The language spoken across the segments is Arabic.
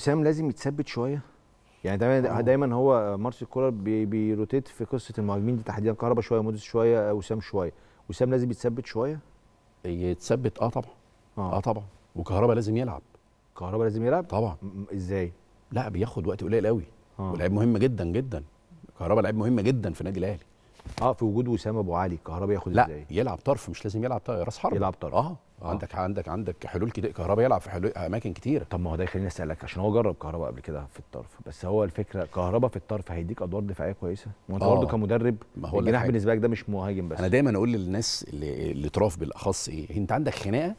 وسام لازم يتثبت شويه يعني دايما أوه. دايما هو مارسيل كولر بيروتيت في قصه المهاجمين دي تحديدا كهربا شويه موديس شويه آه، وسام شويه وسام لازم يتثبت شويه يتثبت اه طبعا اه, آه طبعا وكهربا لازم يلعب كهربا لازم يلعب طبعا ازاي لا بياخد وقت قليل قوي آه. مهم جدا جدا كهربا لعيب مهم جدا في النادي الاهلي اه في وجود وسام ابو علي كهربا ياخد لا ازاي لا يلعب طرف مش لازم يلعب راس حرب يلعب طرف اه أوه. عندك عندك عندك حلول كتير كهربا يلعب في حلول اماكن كتير طب ما هو ده يخليني اسالك عشان هو جرب كهربا قبل كده في الطرف بس هو الفكره كهربا في الطرف هيديك ادوار دفاعيه كويسه وانت برضه آه. كمدرب ما هو الجناح بالنسبه لك ده مش مهاجم بس انا دايما اقول للناس اللي, اللي طراف بالاخص ايه انت عندك خناقه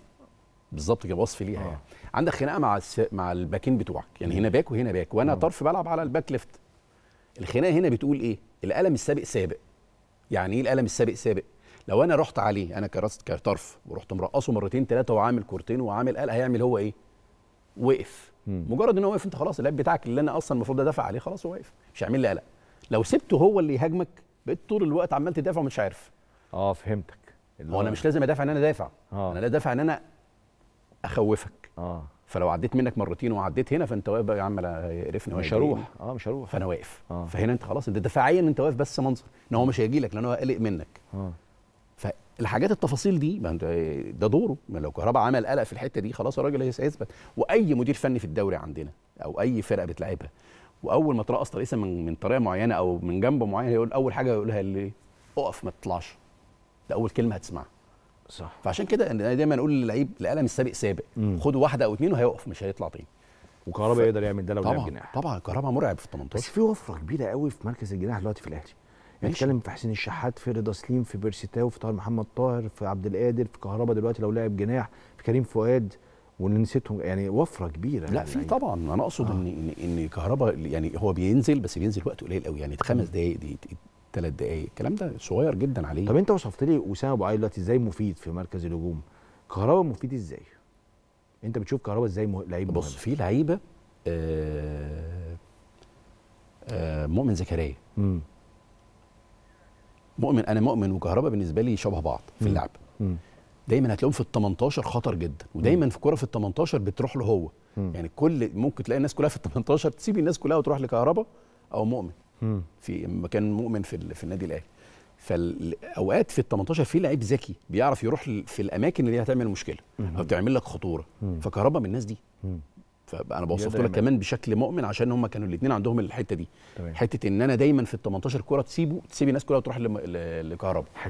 بالظبط كده وصف ليها آه. يعني. عندك خناقه مع الس... مع الباكين بتوعك يعني هنا باك وهنا باك وانا أوه. طرف بلعب على الباك ليفت الخناقه هنا بتقول ايه القلم السابق سابق يعني ايه القلم السابق سابق لو انا رحت عليه انا كرست كطرف ورحت مرقصه مرتين ثلاثه وعامل كورتين وعامل قال هيعمل هو ايه؟ وقف مجرد ان هو وقف انت خلاص اللعب بتاعك اللي انا اصلا المفروض ادافع عليه خلاص هو وقف مش هيعمل لي قلق لو سبته هو اللي يهاجمك بقيت طول الوقت عمال تدافع ومش عارف اه فهمتك هو انا مش لازم ادافع ان انا دافع آه. انا لا دافع ان انا اخوفك اه فلو عديت منك مرتين وعديت هنا فانت واقف بقى يا عم يقرفني مش هروح اه مش هروح فانا واقف آه. فهنا انت خلاص انت دفاعيا انت واقف بس منظر ان هو مش هيجي لك لان هو قلق منك آه. الحاجات التفاصيل دي ما ده دوره ما لو كهربا عمل قلق في الحته دي خلاص الراجل هيثبت واي مدير فني في الدوري عندنا او اي فرقه بتلعبها واول ما ترقص ترقيصه من من طريقه معينه او من جنب معين هيقول اول حاجه يقولها اللي اقف ما تطلعش ده اول كلمه هتسمعها صح فعشان كده انا دايما اقول للعيب القلم السابق سابق خد واحده او اثنين وهيقف مش هيطلع تاني وكهربا ف... يقدر يعمل ده لو طبعا جناح طبعا كهربا مرعب في ال 18 بس في وفره كبيره قوي في مركز الجناح دلوقتي في الاهلي يعني في حسين الشحات في رضا سليم في بيرسيتاو في طاهر محمد طاهر في عبد القادر في كهربا دلوقتي لو لعب جناح في كريم فؤاد واللي نسيتهم يعني وفره كبيره لا يعني في طبعا انا اقصد آه. ان ان كهربا يعني هو بينزل بس بينزل وقت قليل قوي يعني خمس دقائق دي ثلاث دقائق الكلام ده صغير جدا عليه طب انت وصفت لي اسامه ابو علي دلوقتي ازاي مفيد في مركز الهجوم كهربا مفيد ازاي انت بتشوف كهربا ازاي لعيب بص في لعيبه آه آه مؤمن زكريا مؤمن انا مؤمن وكهربا بالنسبه لي شبه بعض في اللعب دايما هتلاقيهم في ال 18 خطر جدا ودايما في كوره في ال 18 بتروح له هو يعني كل ممكن تلاقي الناس كلها في ال 18 تسيب الناس كلها وتروح لكهربا او مؤمن في مكان مؤمن في في النادي الاهلي فاوقات في ال 18 في لعيب ذكي بيعرف يروح في الاماكن اللي هتعمل مشكله او تعمل لك خطوره فكهربا من الناس دي فانا بوصف لك كمان بشكل مؤمن عشان هم كانوا الاثنين عندهم الحته دي طبعًا. حته ان انا دايما في ال 18 كوره تسيبه تسيبي الناس كلها وتروح لكهربا حلو